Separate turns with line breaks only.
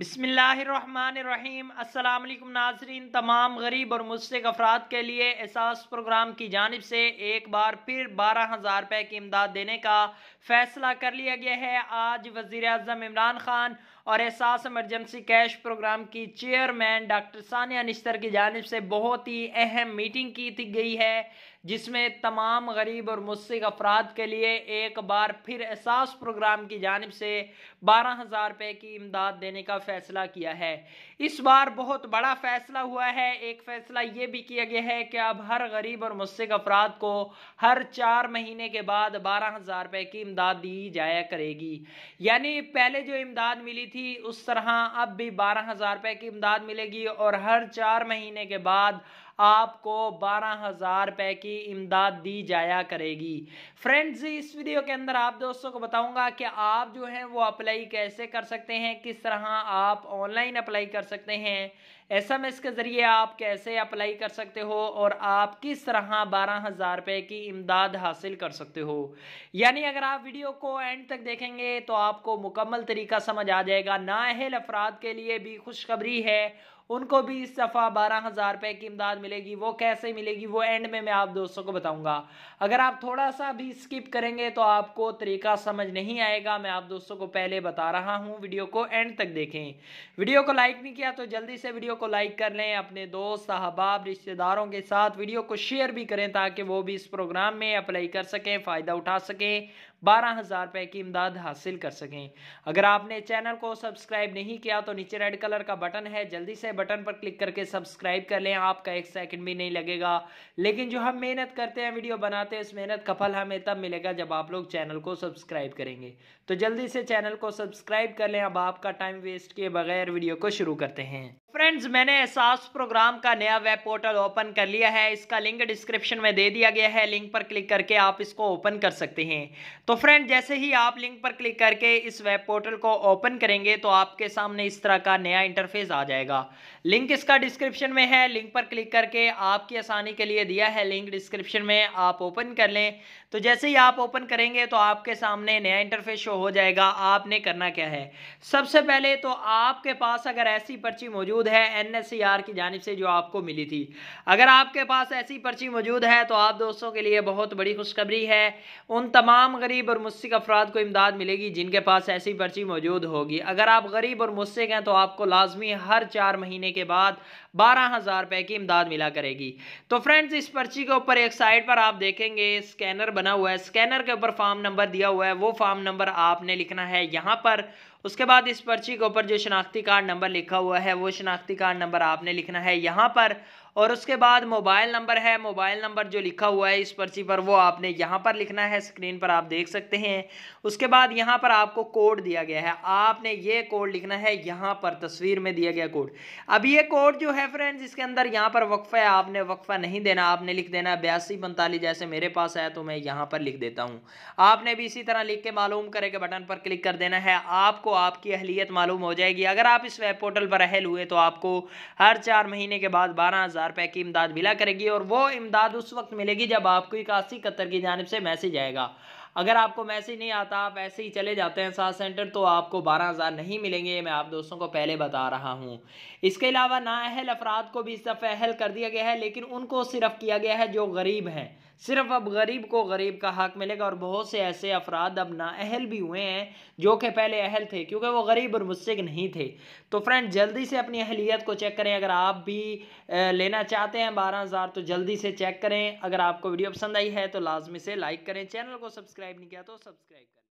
बिसमीम अल्लाम नाजरीन तमाम गरीब और मुस्तक अफराद के लिए एहसास प्रोग्राम की जानब से एक बार फिर बारह हज़ार रुपये की इमदाद देने का फ़ैसला कर लिया गया है आज वज़ी अजम इमरान ख़ान और एहसास इमरजेंसी कैश प्रोग्राम की चेयरमैन डॉक्टर सानिया निश्तर की जानब से बहुत ही अहम मीटिंग की थी गई है जिसमें तमाम गरीब और मुस्क अफराद के लिए एक बार फिर एहसास प्रोग्राम की जानब से बारह हज़ार रुपये की इमदाद देने का फ़ैसला किया है इस बार बहुत बड़ा फ़ैसला हुआ है एक फ़ैसला ये भी किया गया है कि अब हर गरीब और मुस्क अफराद को हर चार महीने के बाद बारह हज़ार रुपये की इमदाद दी जाया करेगी यानी पहले जो इमदाद मिली थी उस तरह अब भी बारह हज़ार रुपये की इमदाद मिलेगी और हर चार महीने के बाद आपको बारह हज़ार रुपए की इमदाद दी जाया करेगी फ्रेंड्स इस वीडियो के अंदर आप दोस्तों को बताऊंगा कि आप जो हैं वो अप्लाई कैसे कर सकते हैं किस तरह आप ऑनलाइन अप्लाई कर सकते हैं एसएमएस के ज़रिए आप कैसे अप्लाई कर सकते हो और आप किस तरह बारह हज़ार रुपये की इमदाद हासिल कर सकते हो यानी अगर आप वीडियो को एंड तक देखेंगे तो आपको मुकम्मल तरीका समझ आ जाएगा नाअहल अफराद के लिए भी खुशखबरी है उनको भी इस दफ़ा बारह हज़ार रुपये की इमदाद मिलेगी वो कैसे मिलेगी वो एंड में मैं आप दोस्तों को बताऊंगा अगर आप थोड़ा सा भी स्किप करेंगे तो आपको तरीका समझ नहीं आएगा मैं आप दोस्तों को पहले बता रहा हूँ वीडियो को एंड तक देखें वीडियो को लाइक नहीं किया तो जल्दी से वीडियो को लाइक कर लें अपने दोस्त अहबाब रिश्तेदारों के साथ वीडियो को शेयर भी करें ताकि वो भी इस प्रोग्राम में अप्लाई कर सकें फ़ायदा उठा सकें बारह हज़ार रुपये की इमदाद हासिल कर सकें अगर आपने चैनल को सब्सक्राइब नहीं किया तो नीचे रेड कलर का बटन है जल्दी से बटन पर क्लिक करके सब्सक्राइब कर लें आपका एक सेकंड भी नहीं लगेगा लेकिन जो हम मेहनत करते हैं वीडियो बनाते हैं उस मेहनत का फल हमें तब मिलेगा जब आप लोग चैनल को सब्सक्राइब करेंगे तो जल्दी से चैनल को सब्सक्राइब कर लें अब आपका टाइम वेस्ट किए बगैर वीडियो को शुरू करते हैं फ्रेंड्स मैंने एहसास प्रोग्राम का नया वेब पोर्टल ओपन कर लिया है इसका लिंक डिस्क्रिप्शन में दे दिया गया है लिंक पर क्लिक करके आप इसको ओपन कर सकते हैं तो फ्रेंड जैसे ही आप लिंक पर क्लिक करके इस वेब पोर्टल को ओपन करेंगे तो आपके सामने इस तरह का नया इंटरफेस आ जाएगा लिंक इसका डिस्क्रिप्शन में है लिंक पर क्लिक करके आपकी आसानी के लिए दिया है लिंक डिस्क्रिप्शन में आप ओपन कर लें तो जैसे ही आप ओपन करेंगे तो आपके सामने नया इंटरफेस शो हो जाएगा आपने करना क्या है सबसे पहले तो आपके पास अगर ऐसी पर्ची मौजूद मौजूद है एनएससीआर की जानब से जो आपको मिली थी अगर आपके पास ऐसी पर्ची मौजूद है तो आप दोस्तों के लिए बहुत बड़ी खुशखबरी है उन तमाम गरीब और मुस्क अफराद को इमदाद मिलेगी जिनके पास ऐसी पर्ची मौजूद होगी अगर आप गरीब और मुस्क हैं तो आपको लाजमी हर चार महीने के बाद बारह हज़ार रुपये की इमदाद मिला करेगी तो फ्रेंड्स इस पर्ची के ऊपर एक साइड पर आप देखेंगे स्कैनर बना हुआ है स्कैनर के ऊपर फॉर्म नंबर दिया हुआ है वो फॉर्म नंबर आपने लिखना है यहाँ पर उसके बाद इस पर्ची के ऊपर जो शनाख्ती कार्ड नंबर लिखा हुआ है वो शनाख्ती कार्ड नंबर आपने लिखना है यहाँ पर और उसके बाद मोबाइल नंबर है मोबाइल नंबर जो लिखा हुआ है इस पर्ची पर वो आपने यहाँ पर लिखना है स्क्रीन पर आप देख सकते हैं उसके बाद यहाँ पर आपको कोड दिया गया है आपने ये कोड लिखना है यहाँ पर तस्वीर में दिया गया कोड अब ये कोड जो है फ्रेंड्स इसके अंदर यहाँ पर वक्फ़ा है आपने वक्फ़ा नहीं देना आपने लिख देना बयासी पैंतालीस जैसे मेरे पास आया तो मैं यहाँ पर लिख देता हूँ आपने भी इसी तरह लिख के मालूम करे के बटन पर क्लिक कर देना है आपको आपकी अहलियत मालूम हो जाएगी अगर आप इस वेब पोर्टल पर अहल हुए तो आपको हर चार महीने के बाद बारह हज़ार रुपये की इमदाद मिला करेगी और वो इमदाद उस वक्त मिलेगी जब आपको इक्यासी कतर की जानब से मैसेज आएगा अगर आपको मैसेज नहीं आता आप ऐसे ही चले जाते हैं सात सेंटर तो आपको बारह हज़ार नहीं मिलेंगे मैं आप दोस्तों को पहले बता रहा हूँ इसके अलावा नाअहल अफराद को भी इस दफ़ा अहल कर दिया गया है लेकिन उनको सिर्फ किया गया है जो गरीब हैं सिर्फ अब गरीब को गरीब का हक मिलेगा और बहुत से ऐसे अफराद अब नाअहल भी हुए हैं जो कि पहले अहल थे क्योंकि वो गरीब और मुस्क नहीं थे तो फ्रेंड जल्दी से अपनी अहलियत को चेक करें अगर आप भी लेना चाहते हैं बारह हज़ार तो जल्दी से चेक करें अगर आपको वीडियो पसंद आई है तो लाजमी से लाइक करें चैनल को सब्सक्राइब सब्सक्राइब नहीं किया तो सब्सक्राइब